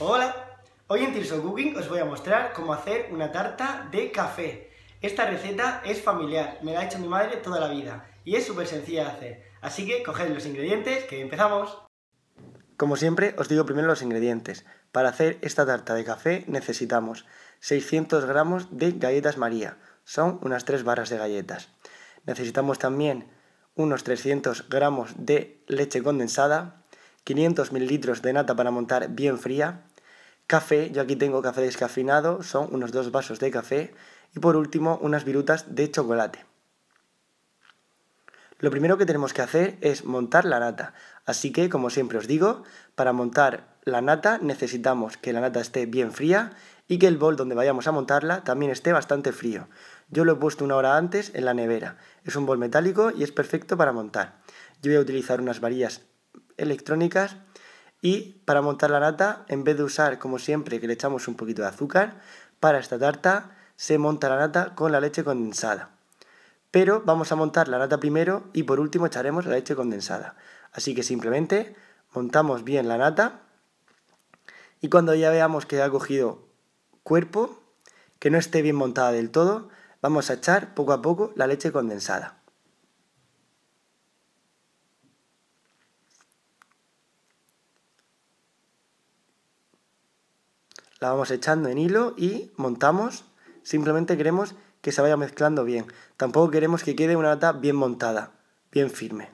Hola, hoy en Tirso Cooking os voy a mostrar cómo hacer una tarta de café. Esta receta es familiar, me la ha hecho mi madre toda la vida y es súper sencilla de hacer. Así que coged los ingredientes que empezamos. Como siempre os digo primero los ingredientes. Para hacer esta tarta de café necesitamos 600 gramos de galletas María, son unas 3 barras de galletas. Necesitamos también unos 300 gramos de leche condensada, 500 mililitros de nata para montar bien fría, Café, yo aquí tengo café descafeinado, son unos dos vasos de café. Y por último, unas virutas de chocolate. Lo primero que tenemos que hacer es montar la nata. Así que, como siempre os digo, para montar la nata necesitamos que la nata esté bien fría y que el bol donde vayamos a montarla también esté bastante frío. Yo lo he puesto una hora antes en la nevera. Es un bol metálico y es perfecto para montar. Yo voy a utilizar unas varillas electrónicas y para montar la nata, en vez de usar como siempre que le echamos un poquito de azúcar, para esta tarta se monta la nata con la leche condensada. Pero vamos a montar la nata primero y por último echaremos la leche condensada. Así que simplemente montamos bien la nata y cuando ya veamos que ha cogido cuerpo, que no esté bien montada del todo, vamos a echar poco a poco la leche condensada. la vamos echando en hilo y montamos. Simplemente queremos que se vaya mezclando bien. Tampoco queremos que quede una lata bien montada, bien firme.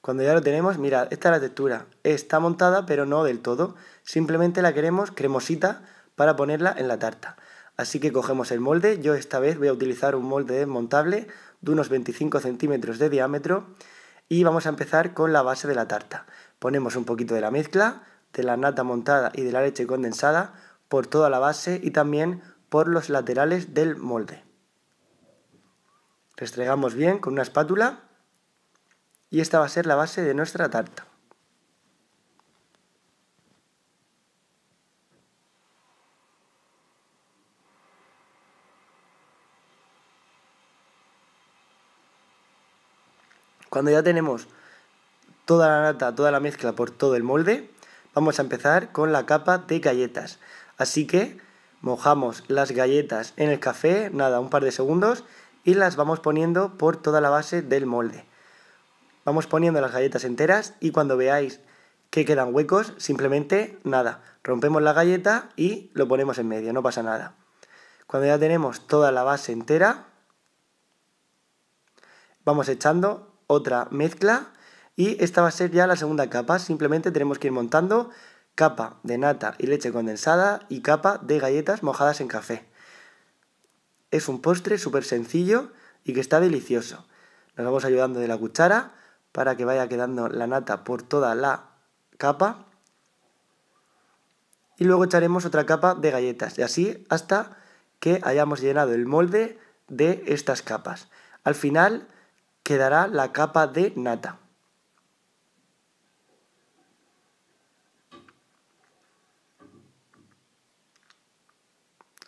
Cuando ya lo tenemos, mirad, esta es la textura. Está montada, pero no del todo. Simplemente la queremos cremosita para ponerla en la tarta. Así que cogemos el molde. Yo esta vez voy a utilizar un molde desmontable de unos 25 centímetros de diámetro. Y vamos a empezar con la base de la tarta. Ponemos un poquito de la mezcla, de la nata montada y de la leche condensada por toda la base y también por los laterales del molde. Restregamos bien con una espátula y esta va a ser la base de nuestra tarta. Cuando ya tenemos toda la nata, toda la mezcla por todo el molde, Vamos a empezar con la capa de galletas. Así que mojamos las galletas en el café, nada, un par de segundos, y las vamos poniendo por toda la base del molde. Vamos poniendo las galletas enteras y cuando veáis que quedan huecos, simplemente nada, rompemos la galleta y lo ponemos en medio, no pasa nada. Cuando ya tenemos toda la base entera, vamos echando otra mezcla y esta va a ser ya la segunda capa, simplemente tenemos que ir montando capa de nata y leche condensada y capa de galletas mojadas en café. Es un postre súper sencillo y que está delicioso. Nos vamos ayudando de la cuchara para que vaya quedando la nata por toda la capa. Y luego echaremos otra capa de galletas y así hasta que hayamos llenado el molde de estas capas. Al final quedará la capa de nata.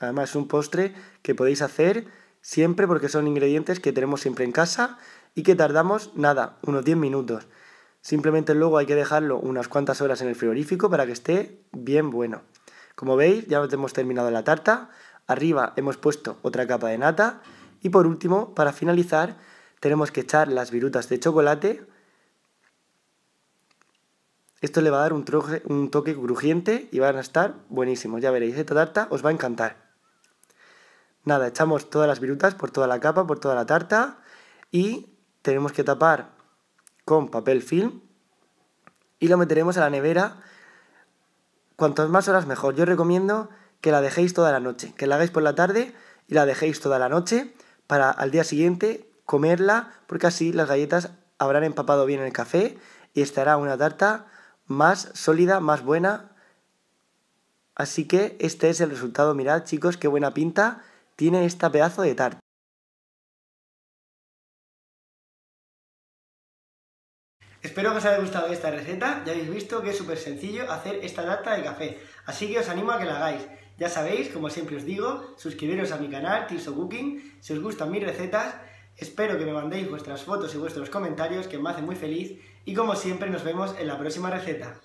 Además es un postre que podéis hacer siempre porque son ingredientes que tenemos siempre en casa y que tardamos nada, unos 10 minutos. Simplemente luego hay que dejarlo unas cuantas horas en el frigorífico para que esté bien bueno. Como veis ya hemos terminado la tarta, arriba hemos puesto otra capa de nata y por último, para finalizar, tenemos que echar las virutas de chocolate. Esto le va a dar un, un toque crujiente y van a estar buenísimos, ya veréis, esta tarta os va a encantar. Nada, echamos todas las virutas por toda la capa, por toda la tarta y tenemos que tapar con papel film y lo meteremos a la nevera. Cuantas más horas mejor. Yo recomiendo que la dejéis toda la noche, que la hagáis por la tarde y la dejéis toda la noche para al día siguiente comerla porque así las galletas habrán empapado bien el café y estará una tarta más sólida, más buena. Así que este es el resultado, mirad chicos, qué buena pinta tiene esta pedazo de tarta. Espero que os haya gustado esta receta, ya habéis visto que es súper sencillo hacer esta tarta de café, así que os animo a que la hagáis. Ya sabéis, como siempre os digo, suscribiros a mi canal Tips Cooking si os gustan mis recetas, espero que me mandéis vuestras fotos y vuestros comentarios que me hacen muy feliz y como siempre nos vemos en la próxima receta.